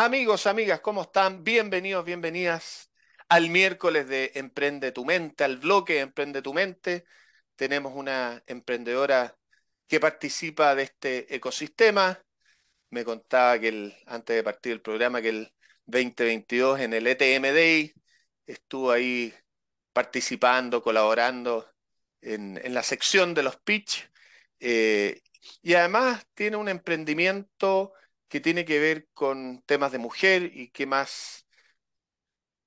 Amigos, amigas, ¿cómo están? Bienvenidos, bienvenidas al miércoles de Emprende tu mente, al bloque Emprende tu mente. Tenemos una emprendedora que participa de este ecosistema. Me contaba que antes de partir el programa que el 2022 en el ETMDI estuvo ahí participando, colaborando en, la sección de los pitch. Eh, y además tiene un emprendimiento que tiene que ver con temas de mujer y qué más,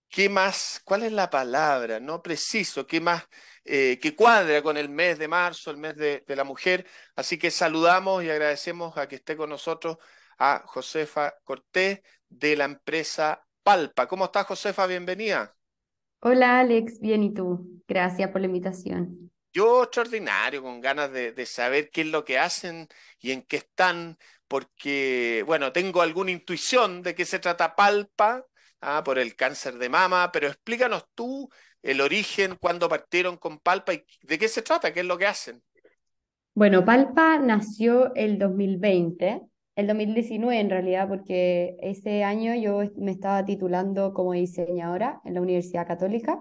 qué más, cuál es la palabra, no preciso, qué más, eh, que cuadra con el mes de marzo, el mes de, la mujer. Así que saludamos y agradecemos a que esté con nosotros a Josefa Cortés de la empresa Palpa. ¿Cómo estás, Josefa? Bienvenida. Hola, Alex. Bien, ¿y tú? Gracias por la invitación. Yo extraordinario, con ganas de, saber qué es lo que hacen y en qué están, porque, bueno, tengo alguna intuición de que se trata palpa ah, por el cáncer de mama, pero explícanos tú el origen, cuándo partieron con palpa y de qué se trata, qué es lo que hacen. Bueno, Palpa nació el 2020, el 2019 en realidad, porque ese año yo me estaba titulando como diseñadora en la Universidad Católica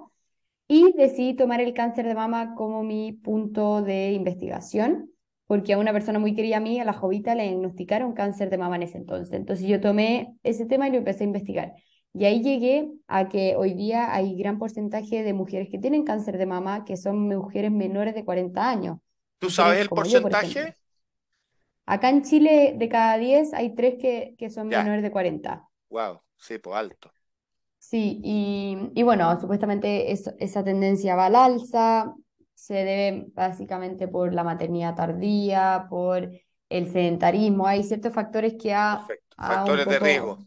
y decidí tomar el cáncer de mama como mi punto de investigación porque a una persona muy querida a la Jovita, le diagnosticaron cáncer de mama en ese entonces. Entonces yo tomé ese tema y lo empecé a investigar. Y ahí llegué a que hoy día hay gran porcentaje de mujeres que tienen cáncer de mama, que son mujeres menores de 40 años. ¿Tú sabes el porcentaje? Acá en Chile, de cada 10, hay 3 que, que son menores de 40. Wow, sí, por pues, alto. Sí, y, y bueno, supuestamente esa tendencia va al alza, se debe básicamente por la maternidad tardía, por el sedentarismo, hay ciertos factores que ha... factores de riesgo.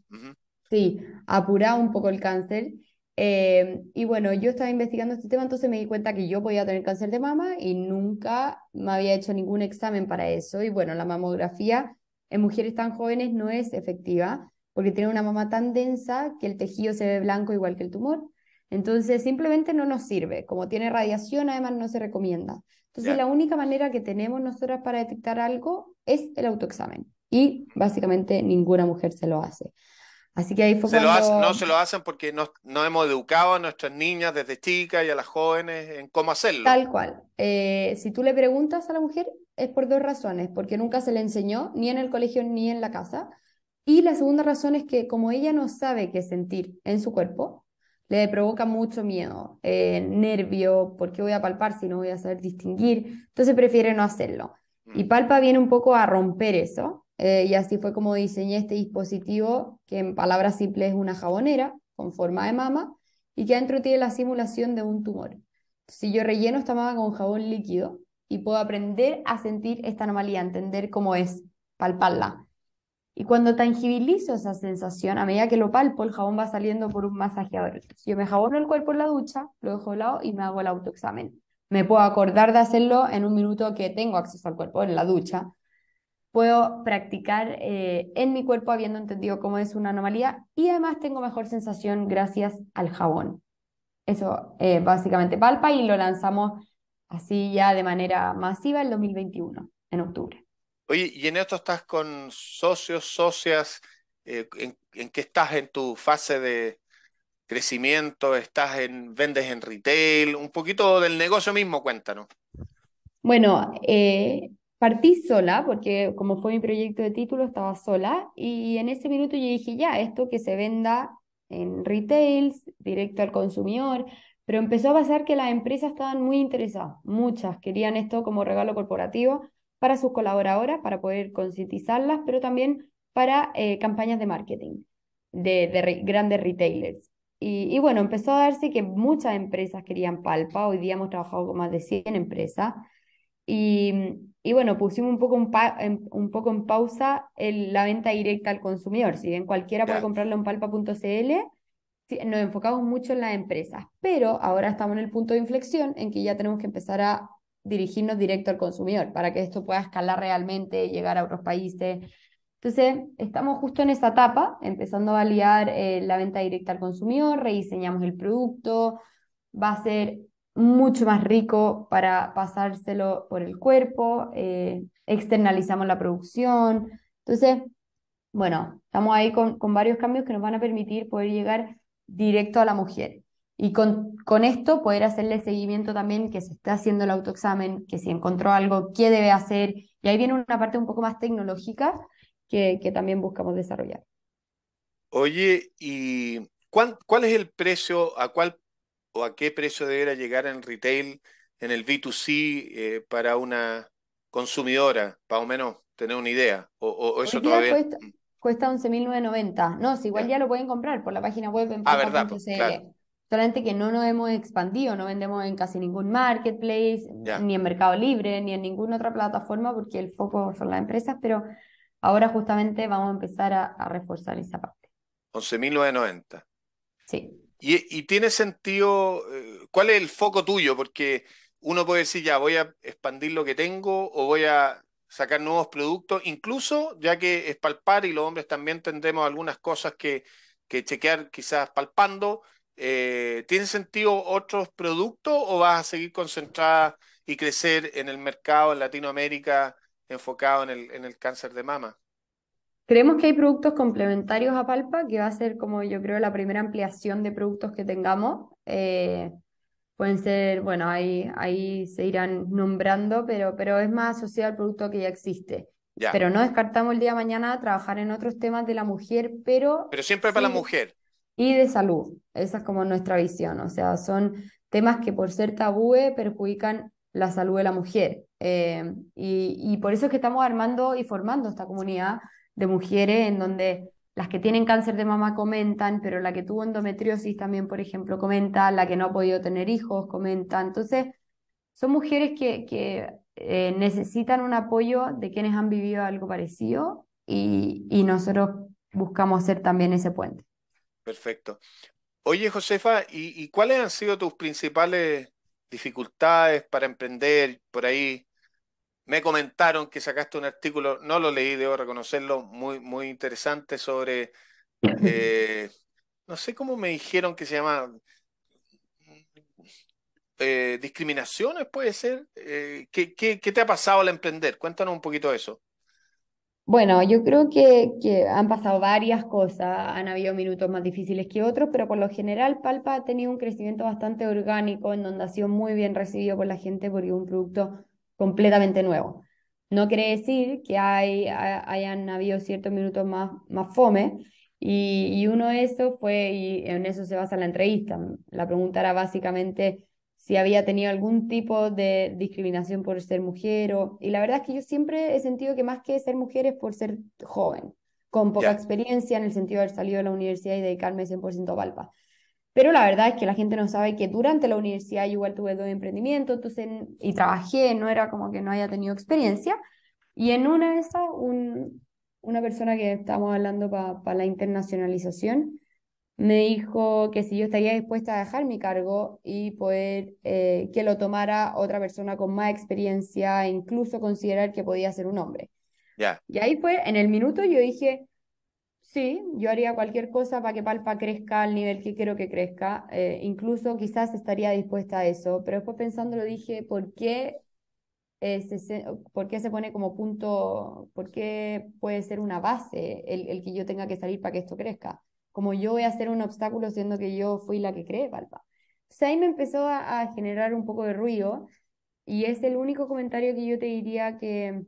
Sí, apurado un poco el cáncer. Eh, y bueno, yo estaba investigando este tema, entonces me di cuenta que yo podía tener cáncer de mama y nunca me había hecho ningún examen para eso. Y bueno, la mamografía en mujeres tan jóvenes no es efectiva porque tiene una mama tan densa que el tejido se ve blanco igual que el tumor. Entonces, simplemente no nos sirve. Como tiene radiación, además no se recomienda. Entonces, la única manera que tenemos nosotras para detectar algo es el autoexamen. Y básicamente ninguna mujer se lo hace. Así que ahí No se lo hacen porque no hemos educado a nuestras niñas desde chicas y a las jóvenes en cómo hacerlo. Tal cual. Eh, si tú le preguntas a la mujer, es por dos razones. Porque nunca se le enseñó, ni en el colegio ni en la casa. Y la segunda razón es que como ella no sabe qué sentir en su cuerpo, le provoca mucho miedo, eh, nervio, ¿por qué voy a palpar si no voy a saber distinguir? Entonces prefiere no hacerlo. Y mm. palpa viene un poco a romper eso, eh, y así fue como diseñé este dispositivo, que en palabras simples es una jabonera con forma de mama, y que adentro tiene la simulación de un tumor. Si yo relleno esta mama con jabón líquido y puedo aprender a sentir esta anomalía, entender cómo es, palparla. Y cuando tangibilizo esa sensación, a medida que lo palpo, el jabón va saliendo por un masajeador. Entonces, yo me jabono el cuerpo en la ducha, lo dejo de lado y me hago el autoexamen. Me puedo acordar de hacerlo en un minuto que tengo acceso al cuerpo, en la ducha. Puedo practicar eh, en mi cuerpo habiendo entendido cómo es una anomalía y además tengo mejor sensación gracias al jabón. Eso eh, básicamente palpa y lo lanzamos así ya de manera masiva el 2021, en octubre. Oye, y en esto estás con socios, socias, eh, en, qué estás en tu fase de crecimiento, estás en, vendes en retail, un poquito del negocio mismo, cuéntanos. Bueno, eh, partí sola, porque como fue mi proyecto de título, estaba sola, y en ese minuto yo dije, ya, esto que se venda en retail, directo al consumidor, pero empezó a pasar que las empresas estaban muy interesadas, muchas querían esto como regalo corporativo, para sus colaboradoras, para poder concientizarlas, pero también para eh, campañas de marketing de, grandes retailers. Y, bueno, empezó a darse que muchas empresas querían palpa, hoy día hemos trabajado con más de 100 empresas, y, bueno, pusimos un poco, un, poco en pausa la venta directa al consumidor, si bien cualquiera puede comprarlo en palpa.cl, nos enfocamos mucho en las empresas, pero ahora estamos en el punto de inflexión en que ya tenemos que empezar a dirigirnos directo al consumidor para que esto pueda escalar realmente, llegar a otros países. Entonces, estamos justo en esa etapa, empezando a validar eh, la venta directa al consumidor, rediseñamos el producto, va a ser mucho más rico para pasárselo por el cuerpo, eh, externalizamos la producción. Entonces, bueno, estamos ahí con, con varios cambios que nos van a permitir poder llegar directo a la mujer. Y con, con, esto poder hacerle seguimiento también que se está haciendo el autoexamen, que si encontró algo, qué debe hacer. Y ahí viene una parte un poco más tecnológica que, también buscamos desarrollar. Oye, ¿y cuál es el precio, a cuál o a qué precio deberá llegar en retail, en el B2C, eh, para una consumidora, Para o menos, tener una idea? ¿O, eso todavía...? Cuesta, 11.990. No, si igual ya. lo pueden comprar por la página web ah, verdad, Solamente que no nos hemos expandido, no vendemos en casi ningún marketplace, ni en Mercado Libre, ni en ninguna otra plataforma, porque el foco son las empresas, pero ahora justamente vamos a empezar a, reforzar esa parte. 11.990. Sí. Y, y, tiene sentido, eh, ¿cuál es el foco tuyo? Porque uno puede decir, ya, voy a expandir lo que tengo o voy a sacar nuevos productos, incluso ya que es palpar y los hombres también tendremos algunas cosas que, que chequear quizás palpando, eh, ¿tiene sentido otros productos o vas a seguir concentrada y crecer en el mercado en Latinoamérica enfocado en el, en el cáncer de mama? Creemos que hay productos complementarios a Palpa, que va a ser como yo creo la primera ampliación de productos que tengamos. Eh, pueden ser, bueno, ahí, ahí se irán nombrando, pero, pero es más asociado al producto que ya existe. Pero no descartamos el día de mañana trabajar en otros temas de la mujer, pero... Pero siempre para la mujer y de salud. Esa es como nuestra visión, o sea, son temas que por ser tabúes perjudican la salud de la mujer. Eh, y, por eso es que estamos armando y formando esta comunidad de mujeres en donde las que tienen cáncer de mama comentan, pero la que tuvo endometriosis también, por ejemplo, comenta, la que no ha podido tener hijos comenta. Entonces, son mujeres que, eh, necesitan un apoyo de quienes han vivido algo parecido y, y nosotros buscamos ser también ese puente. Perfecto. Oye, Josefa, ¿y, cuáles han sido tus principales dificultades para emprender? Por ahí me comentaron que sacaste un artículo, no lo leí, debo reconocerlo, muy, muy interesante sobre, eh, no sé cómo me dijeron que se llama, eh, discriminaciones, puede ser. Eh, ¿qué, qué te ha pasado al emprender? Cuéntanos un poquito de eso. Bueno, yo creo que, han pasado varias cosas, han habido minutos más difíciles que otros, pero por lo general Palpa ha tenido un crecimiento bastante orgánico en donde ha sido muy bien recibido por la gente porque es un producto completamente nuevo. No quiere decir que hay, hayan habido ciertos minutos más, más fome, y, y uno de esos fue, y en eso se basa la entrevista, la pregunta era básicamente si había tenido algún tipo de discriminación por ser mujer o... Y la verdad es que yo siempre he sentido que más que ser mujer es por ser joven, con poca experiencia en el sentido de haber salido de la universidad y dedicarme 100% a Valpa. Pero la verdad es que la gente no sabe que durante la universidad yo igual tuve dos emprendimientos entonces, y trabajé, no era como que no haya tenido experiencia. Y en una de esas, una persona que estábamos hablando para la internacionalización, me dijo que si yo estaría dispuesta a dejar mi cargo y poder eh, que lo tomara otra persona con más experiencia, e incluso considerar que podía ser un hombre. Y ahí fue, en el minuto yo dije, sí, yo haría cualquier cosa para que Palpa crezca al nivel que quiero que crezca, eh, incluso quizás estaría dispuesta a eso, pero después pensándolo dije, ¿por qué, eh, se, se pone como punto, por qué puede ser una base el que yo tenga que salir para que esto crezca? como yo voy a ser un obstáculo siendo que yo fui la que creé Valpa. sea, me empezó a, generar un poco de ruido y es el único comentario que yo te diría que,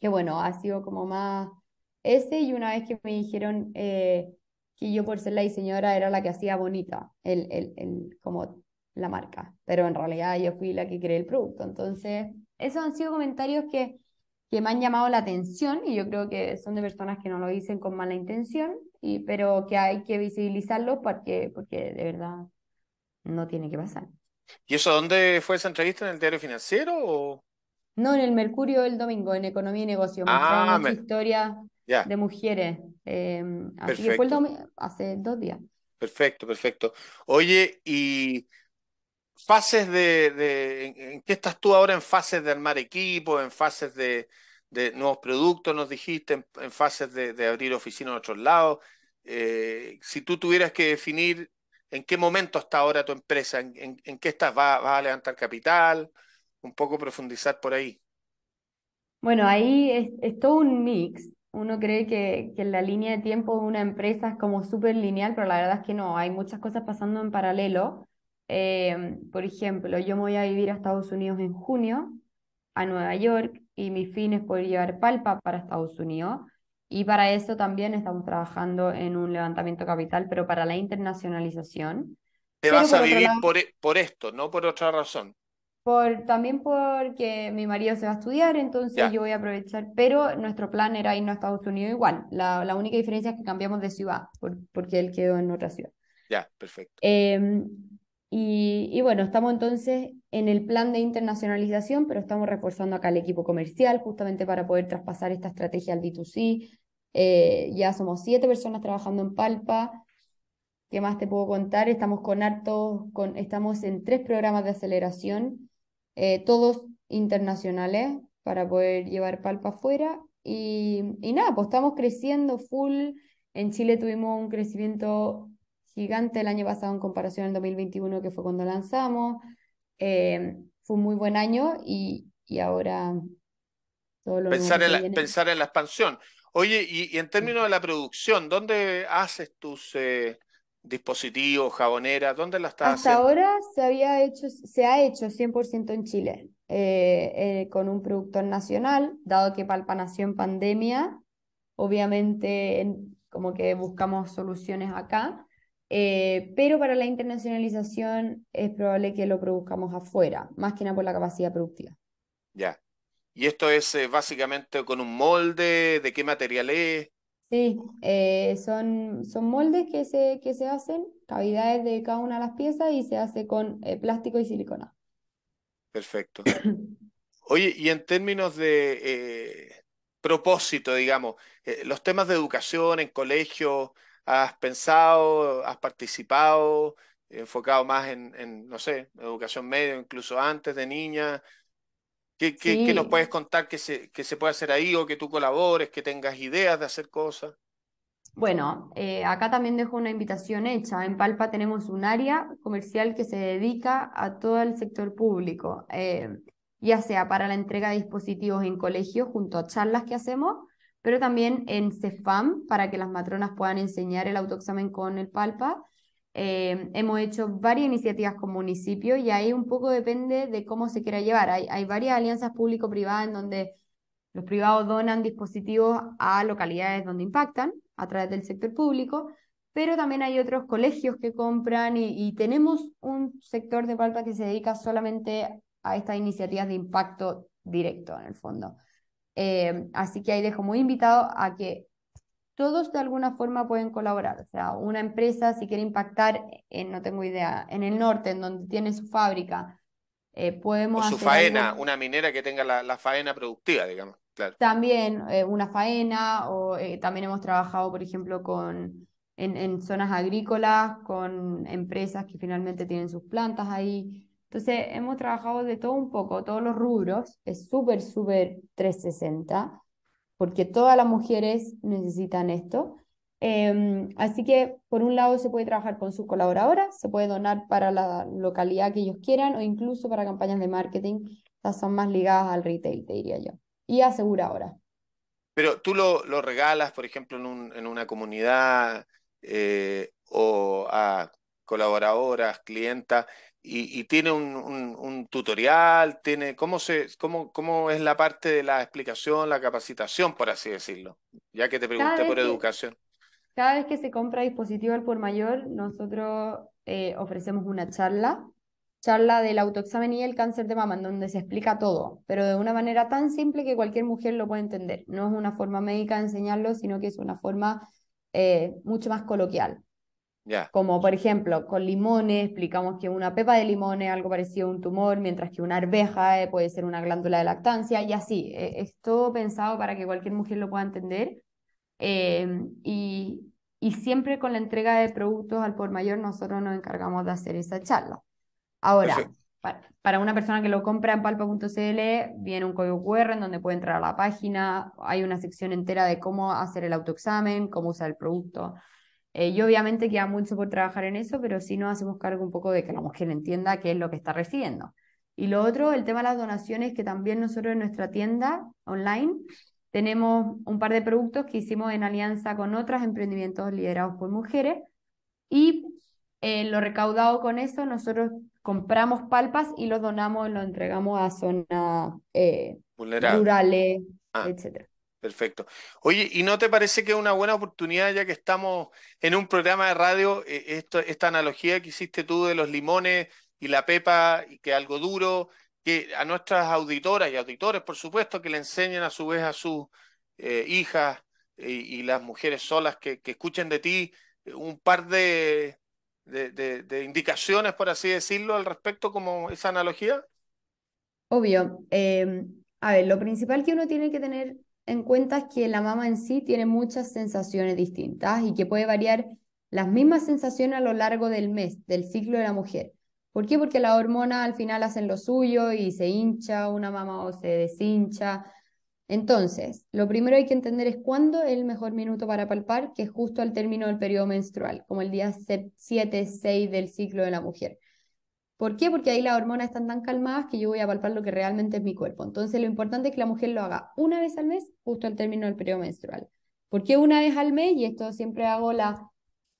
que bueno, ha sido como más ese y una vez que me dijeron eh, que yo por ser la diseñadora era la que hacía bonita, el, el, el, como la marca, pero en realidad yo fui la que creé el producto. Entonces, esos han sido comentarios que que me han llamado la atención y yo creo que son de personas que no lo dicen con mala intención, y, pero que hay que visibilizarlo porque, porque de verdad no tiene que pasar. ¿Y eso dónde fue esa entrevista? ¿En el diario financiero? O... No, en el Mercurio el domingo, en Economía y Negocio. Ah, historia de mujeres. Em, así que fue el domingo, hace dos días. Perfecto, perfecto. Oye, y fases de, de en, qué estás tú ahora en fases de armar equipo, en fases de, de nuevos productos, nos dijiste, en, fases de, de, abrir oficinas en otros lados. Eh, si tú tuvieras que definir en qué momento está ahora tu empresa, en, en qué estás, ¿Vas, a levantar capital, un poco profundizar por ahí. Bueno, ahí es, todo un mix. Uno cree que, que, la línea de tiempo de una empresa es como súper lineal, pero la verdad es que no, hay muchas cosas pasando en paralelo. Eh, por ejemplo, yo me voy a vivir a Estados Unidos en junio, a Nueva York, y mi fin es poder llevar palpa para Estados Unidos. Y para eso también estamos trabajando en un levantamiento capital, pero para la internacionalización. Te vas a vivir por, e, por, esto, no por otra razón. Por, también porque mi marido se va a estudiar, entonces yo voy a aprovechar, pero nuestro plan era irnos a Estados Unidos igual. La, la única diferencia es que cambiamos de ciudad, porque él quedó en otra ciudad. Ya, perfecto. Em, y, bueno, estamos entonces en el plan de internacionalización, pero estamos reforzando acá el equipo comercial justamente para poder traspasar esta estrategia al D2C. Eh, ya somos siete personas trabajando en Palpa. ¿Qué más te puedo contar? Estamos con hartos, con, estamos en tres programas de aceleración, eh, todos internacionales, para poder llevar Palpa afuera. Y, y nada, pues estamos creciendo full. En Chile tuvimos un crecimiento gigante el año pasado en comparación al 2021, que fue cuando lanzamos. Eh, fue un muy buen año y, ahora todo lo pensar, en la, pensar en la expansión. Oye, y, en términos de la producción, ¿dónde haces tus eh, dispositivos, jaboneras? ¿Dónde las estás Hasta ahora se, había hecho, se ha hecho 100% en Chile, eh, con un productor nacional, dado que Palpa nació en pandemia. Obviamente, como que buscamos soluciones acá. Eh, pero para la internacionalización es probable que lo produzcamos afuera, más que nada por la capacidad productiva. Ya. ¿Y esto es eh, básicamente con un molde? ¿De qué material es? Sí, eh, son, son moldes que se, que se hacen, cavidades de cada una de las piezas y se hace con plástico y silicona. Perfecto. Oye, y en términos de propósito, digamos, los temas de educación en colegios, has pensado, has participado, enfocado más en, no sé, educación media, incluso antes de niña? ¿Qué, nos puedes contar que se, que se puede hacer ahí o que tú colabores, que tengas ideas de hacer cosas? Bueno, eh, acá también dejo una invitación hecha. En Palpa tenemos un área comercial que se dedica a todo el sector público, eh, ya sea para la entrega de dispositivos en colegios junto a charlas que hacemos pero también en CEFAM para que las matronas puedan enseñar el autoexamen con el palpa. Eh, hemos hecho varias iniciativas con municipios y ahí un poco depende de cómo se quiera llevar. Hay, varias alianzas público-privadas en donde los privados donan dispositivos a localidades donde impactan a través del sector público, pero también hay otros colegios que compran y, tenemos un sector de palpa que se dedica solamente a estas iniciativas de impacto directo en el fondo. Eh, así que ahí dejo muy invitado a que todos de alguna forma pueden colaborar. O sea, una empresa si quiere impactar, en, no tengo idea, en el norte, en donde tiene su fábrica, eh, podemos... O su faena, una minera que tenga la, faena productiva, digamos. También eh, una faena, o eh, también hemos trabajado, por ejemplo, con, en, zonas agrícolas, con empresas que finalmente tienen sus plantas ahí. Entonces, hemos trabajado de todo un poco, todos los rubros. Es súper, súper 360, porque todas las mujeres necesitan esto. Em, así que, por un lado, se puede trabajar con sus colaboradoras, se puede donar para la localidad que ellos quieran o incluso para campañas de marketing. Estas son más ligadas al retail, te diría yo. Y aseguradoras. Pero tú lo, lo, regalas, por ejemplo, en, un, en una comunidad eh, o a colaboradoras, clientas, y, tiene un, tutorial, tiene cómo se, cómo, es la parte de la explicación, la capacitación, por así decirlo, ya que te pregunté por educación. Cada vez que se compra dispositivo al por mayor, nosotros eh, ofrecemos una charla, charla del autoexamen y el cáncer de mama, en donde se explica todo, pero de una manera tan simple que cualquier mujer lo puede entender. No es una forma médica de enseñarlo, sino que es una forma eh, mucho más coloquial. Como por ejemplo, con limones, explicamos que una pepa de limón es algo parecido a un tumor, mientras que una arveja eh, puede ser una glándula de lactancia, y así. E, es todo pensado para que cualquier mujer lo pueda entender. Em, y, y, siempre con la entrega de productos al por mayor, nosotros nos encargamos de hacer esa charla. Ahora, para, para, una persona que lo compra en palpa.cl, viene un código QR en donde puede entrar a la página, hay una sección entera de cómo hacer el autoexamen, cómo usar el producto. Eh, y obviamente queda mucho por trabajar en eso, pero sí nos hacemos cargo un poco de que la mujer entienda qué es lo que está recibiendo. Y lo otro, el tema de las donaciones, que también nosotros en nuestra tienda online tenemos un par de productos que hicimos en alianza con otros emprendimientos liderados por mujeres. Y eh, lo recaudado con eso, nosotros compramos palpas y los donamos, lo entregamos a zonas eh, rurales, ah. etc. Perfecto. Oye, ¿y no te parece que es una buena oportunidad, ya que estamos en un programa de radio, eh, esta analogía que hiciste tú de los limones y la pepa, y que algo duro, que a nuestras auditoras y auditores, por supuesto, que le enseñen a su vez a sus eh, hijas eh, y, las mujeres solas que, escuchen de ti un par de, de, indicaciones, por así decirlo, al respecto, como esa analogía? Obvio. Em, a ver, lo principal que uno tiene que tener en cuenta que la mama en sí tiene muchas sensaciones distintas y que puede variar las mismas sensaciones a lo largo del mes, del ciclo de la mujer. ¿Por qué? Porque la hormona al final hacen lo suyo y se hincha una mama o se deshincha. Entonces, lo primero hay que entender es cuándo es el mejor minuto para palpar, que es justo al término del periodo menstrual, como el día 7-6 del ciclo de la mujer. ¿Por qué? Porque ahí las hormonas están tan calmadas que yo voy a palpar lo que realmente es mi cuerpo. Entonces, lo importante es que la mujer lo haga una vez al mes, justo al término del periodo menstrual. ¿Por qué una vez al mes? Y esto siempre hago la,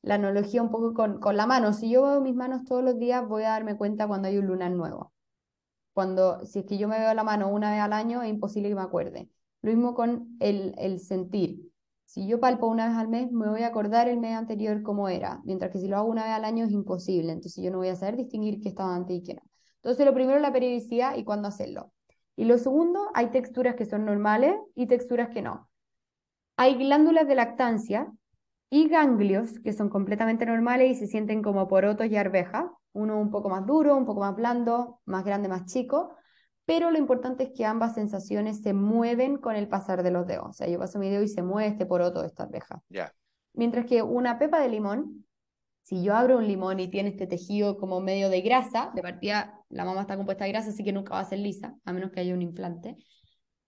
analogía un poco con, la mano. Si yo veo mis manos todos los días, voy a darme cuenta cuando hay un lunar nuevo. Cuando, si es que yo me veo la mano una vez al año, es imposible que me acuerde. Lo mismo con el, el sentir. Si yo palpo una vez al mes, me voy a acordar el mes anterior cómo era, mientras que si lo hago una vez al año es imposible, entonces yo no voy a saber distinguir qué estaba antes y qué no. Entonces lo primero es la periodicidad y cuándo hacerlo. Y lo segundo, hay texturas que son normales y texturas que no. Hay glándulas de lactancia y ganglios que son completamente normales y se sienten como porotos y arvejas, uno un poco más duro, un poco más blando, más grande, más chico, pero lo importante es que ambas sensaciones se mueven con el pasar de los dedos. O sea, yo paso mi dedo y se mueve este poroto de esta abeja. Mientras que una pepa de limón, si yo abro un limón y tiene este tejido como medio de grasa, de partida la mamá está compuesta de grasa, así que nunca va a ser lisa, a menos que haya un implante.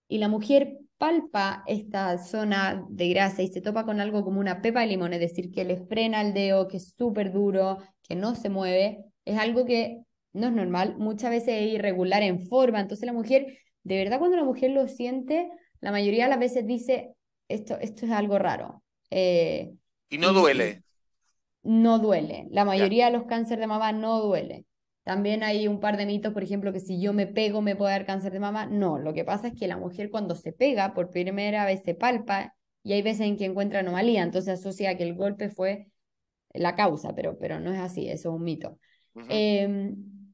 Y la mujer palpa esta zona de grasa y se topa con algo como una pepa de limón, es decir, que le frena el dedo, que es súper duro, que no se mueve. Es algo que no es normal, muchas veces es irregular en forma. Entonces la mujer, de verdad cuando la mujer lo siente, la mayoría de las veces dice, esto, esto es algo raro. Eh, ¿Y no duele? No duele. La mayoría de los cánceres de mamá no duele. También hay un par de mitos, por ejemplo, que si yo me pego me puede dar cáncer de mama. No, lo que pasa es que la mujer cuando se pega por primera vez se palpa y hay veces en que encuentra anomalía, entonces asocia que el golpe fue la causa, pero, pero no es así, eso es un mito.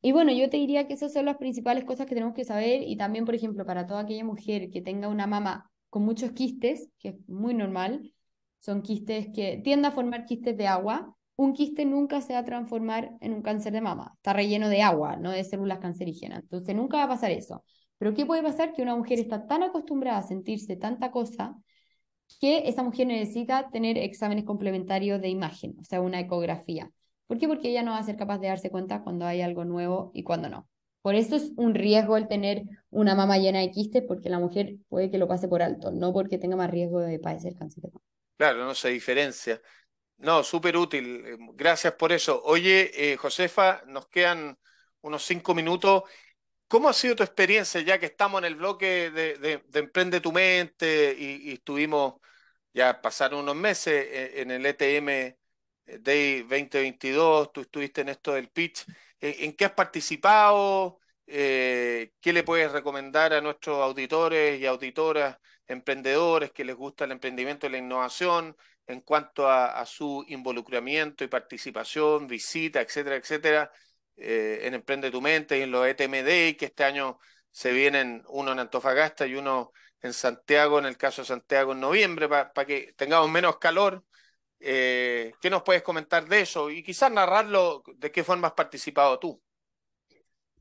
Y bueno, yo te diría que esas son las principales cosas que tenemos que saber y también, por ejemplo, para toda aquella mujer que tenga una mama con muchos quistes, que es muy normal, son quistes que tienden a formar quistes de agua, un quiste nunca se va a transformar en un cáncer de mama, está relleno de agua, no de células cancerígenas, entonces nunca va a pasar eso. Pero ¿qué puede pasar? Que una mujer está tan acostumbrada a sentirse tanta cosa que esa mujer necesita tener exámenes complementarios de imagen, o sea, una ecografía. ¿Por qué? Porque ella no va a ser capaz de darse cuenta cuando hay algo nuevo y cuando no. Por eso es un riesgo el tener una mama llena de quistes, porque la mujer puede que lo pase por alto, no porque tenga más riesgo de padecer cáncer de mama. Claro, no se diferencia. No, súper útil. Eh, gracias por eso. Oye, eh, Josefa, nos quedan unos cinco minutos. ¿Cómo ha sido tu experiencia ya que estamos en el bloque de, Emprende tu Mente y, estuvimos, ya pasaron unos meses eh, en el ETM Day 2022, tú estuviste en esto del pitch. ¿En, qué has participado? Eh, ¿Qué le puedes recomendar a nuestros auditores y auditoras, emprendedores que les gusta el emprendimiento y la innovación en cuanto a, su involucramiento y participación, visita, etcétera, etcétera, eh, en Emprende tu Mente y en los ETMD, que este año se vienen uno en Antofagasta y uno en Santiago, en el caso de Santiago en noviembre, para que tengamos menos calor eh, ¿Qué nos puedes comentar de eso? Y quizás narrarlo de qué forma has participado tú.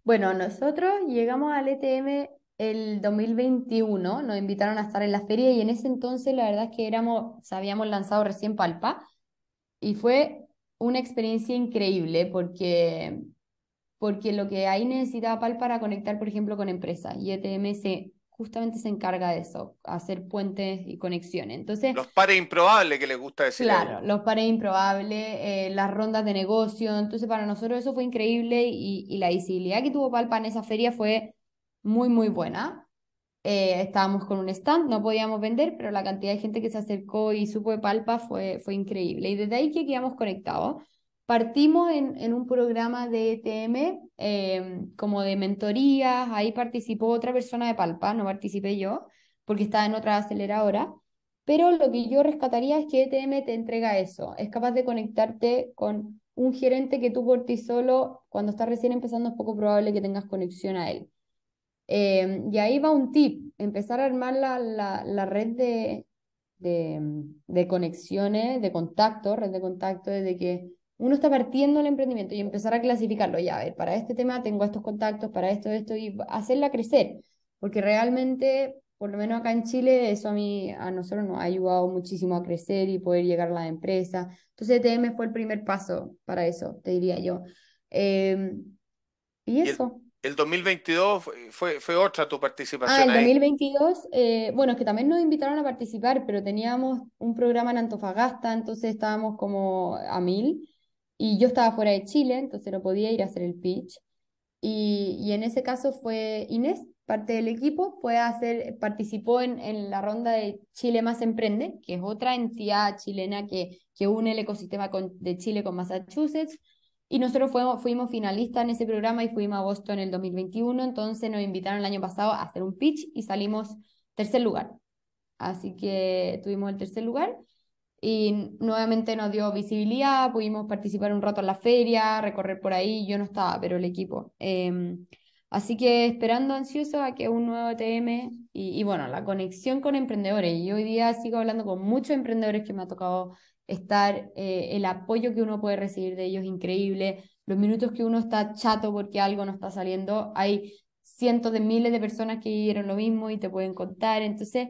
Bueno, nosotros llegamos al ETM el 2021, nos invitaron a estar en la feria y en ese entonces la verdad es que éramos, habíamos lanzado recién Palpa y fue una experiencia increíble porque, porque lo que ahí necesitaba Palpa era conectar, por ejemplo, con empresas y ETM se justamente se encarga de eso, hacer puentes y conexiones. Entonces, los pares improbables que les gusta decir. Claro, los pares improbables, eh, las rondas de negocio. Entonces, para nosotros eso fue increíble y, la visibilidad que tuvo Palpa en esa feria fue muy, muy buena. Eh, estábamos con un stand, no podíamos vender, pero la cantidad de gente que se acercó y supo de Palpa fue, fue increíble. Y desde ahí que quedamos conectados. Partimos en, un programa de ETM, em, como de mentorías, ahí participó otra persona de Palpa, no participé yo, porque estaba en otra aceleradora, pero lo que yo rescataría es que ETM te entrega eso, es capaz de conectarte con un gerente que tú por ti solo, cuando estás recién empezando, es poco probable que tengas conexión a él. Em, y ahí va un tip, empezar a armar la, red de, de, conexiones, de contacto, red de contacto, desde que uno está partiendo el emprendimiento y empezar a clasificarlo, ya, a ver, para este tema tengo estos contactos, para esto, esto, y hacerla crecer, porque realmente, por lo menos acá en Chile, eso a mí, a nosotros nos ha ayudado muchísimo a crecer y poder llegar a la empresa. Entonces, ETM fue el primer paso para eso, te diría yo. Em, y eso. El, 2022 fue, fue otra tu ah, participación. el 2022, eh, bueno, es que también nos invitaron a participar, pero teníamos un programa en Antofagasta, entonces estábamos como a mil. Y yo estaba fuera de Chile, entonces no podía ir a hacer el pitch. Y, en ese caso fue Inés, parte del equipo, fue hacer, participó en, la ronda de Chile Más Emprende, que es otra entidad chilena que, que une el ecosistema de Chile con Massachusetts. Y nosotros fuimos, fuimos finalistas en ese programa y fuimos a Boston en el 2021, entonces nos invitaron el año pasado a hacer un pitch y salimos tercer lugar. Así que tuvimos el tercer lugar y nuevamente nos dio visibilidad, pudimos participar un rato en la feria, recorrer por ahí, yo no estaba, pero el equipo. Em, así que esperando ansioso a que un nuevo TM y, bueno, la conexión con emprendedores. Yo hoy día sigo hablando con muchos emprendedores que me ha tocado estar, eh, el apoyo que uno puede recibir de ellos increíble, los minutos que uno está chato porque algo no está saliendo, hay cientos de miles de personas que vivieron lo mismo y te pueden contar, entonces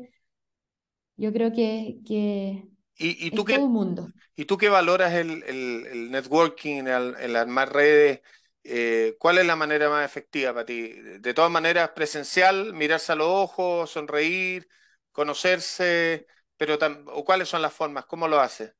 yo creo que, que ¿Y, tú qué, mundo. ¿Y tú qué valoras el, el, networking, el, las armar redes? Eh, ¿Cuál es la manera más efectiva para ti? De todas maneras, presencial, mirarse a los ojos, sonreír, conocerse, pero ¿cuáles son las formas? ¿Cómo lo haces?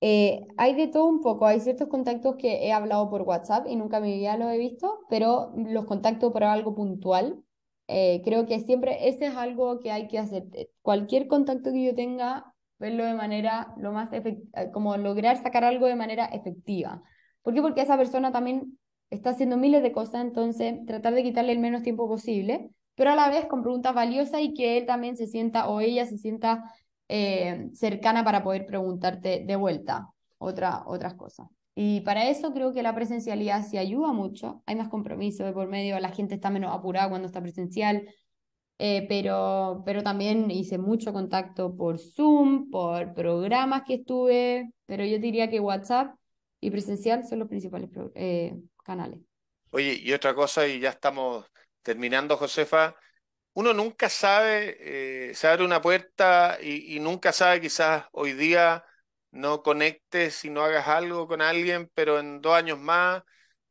Eh, hay de todo un poco, hay ciertos contactos que he hablado por WhatsApp y nunca en mi vida lo he visto, pero los contacto para algo puntual. Eh, creo que siempre ese es algo que hay que hacer. Cualquier contacto que yo tenga verlo de manera lo más efectiva, eh, como lograr sacar algo de manera efectiva. ¿Por qué? Porque esa persona también está haciendo miles de cosas, entonces tratar de quitarle el menos tiempo posible, pero a la vez con preguntas valiosas y que él también se sienta o ella se sienta eh, cercana para poder preguntarte de vuelta otra, otras cosas. Y para eso creo que la presencialidad sí ayuda mucho, hay más compromiso de por medio, la gente está menos apurada cuando está presencial, eh, pero, pero también hice mucho contacto por Zoom, por programas que estuve, pero yo diría que WhatsApp y presencial son los principales eh, canales. Oye, y otra cosa, y ya estamos terminando, Josefa, uno nunca sabe, eh, se abre una puerta y, y, nunca sabe, quizás hoy día no conectes y no hagas algo con alguien, pero en dos años más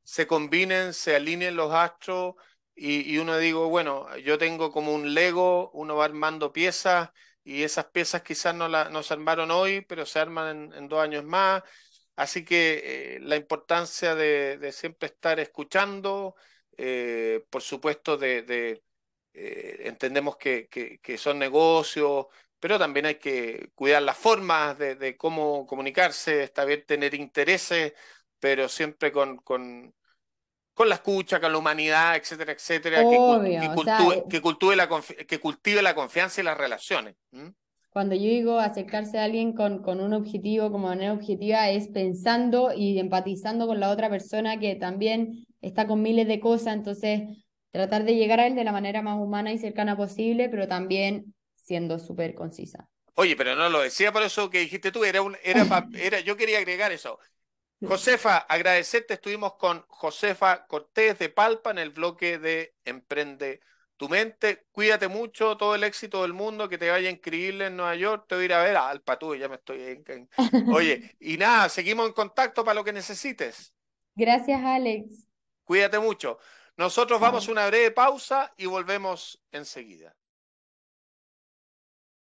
se combinen, se alineen los astros y, uno digo, bueno, yo tengo como un Lego, uno va armando piezas y esas piezas quizás no, la, se armaron hoy, pero se arman en, dos años más. Así que eh, la importancia de, siempre estar escuchando, eh, por supuesto, de, eh, entendemos que, son negocios, pero también hay que cuidar las formas de, cómo comunicarse, está tener intereses, pero siempre con, con la escucha, con la humanidad, etcétera, etcétera, que, eh, la cultive la confianza y las relaciones. Cuando yo digo acercarse a alguien con, con un objetivo, como manera objetiva, es pensando y empatizando con la otra persona que también está con miles de cosas, entonces tratar de llegar a él de la manera más humana y cercana posible, pero también siendo súper concisa. Oye, pero no lo decía por eso que dijiste tú, era un, era, era yo quería agregar eso, Josefa, agradecerte. Estuvimos con Josefa Cortés de Palpa en el bloque de Emprende tu mente. Cuídate mucho, todo el éxito del mundo, que te vaya increíble en Nueva York. Te voy a ir a ver al Alpa ya me estoy. En... Oye, y nada, seguimos en contacto para lo que necesites. Gracias, Alex. Cuídate mucho. Nosotros vamos a una breve pausa y volvemos enseguida.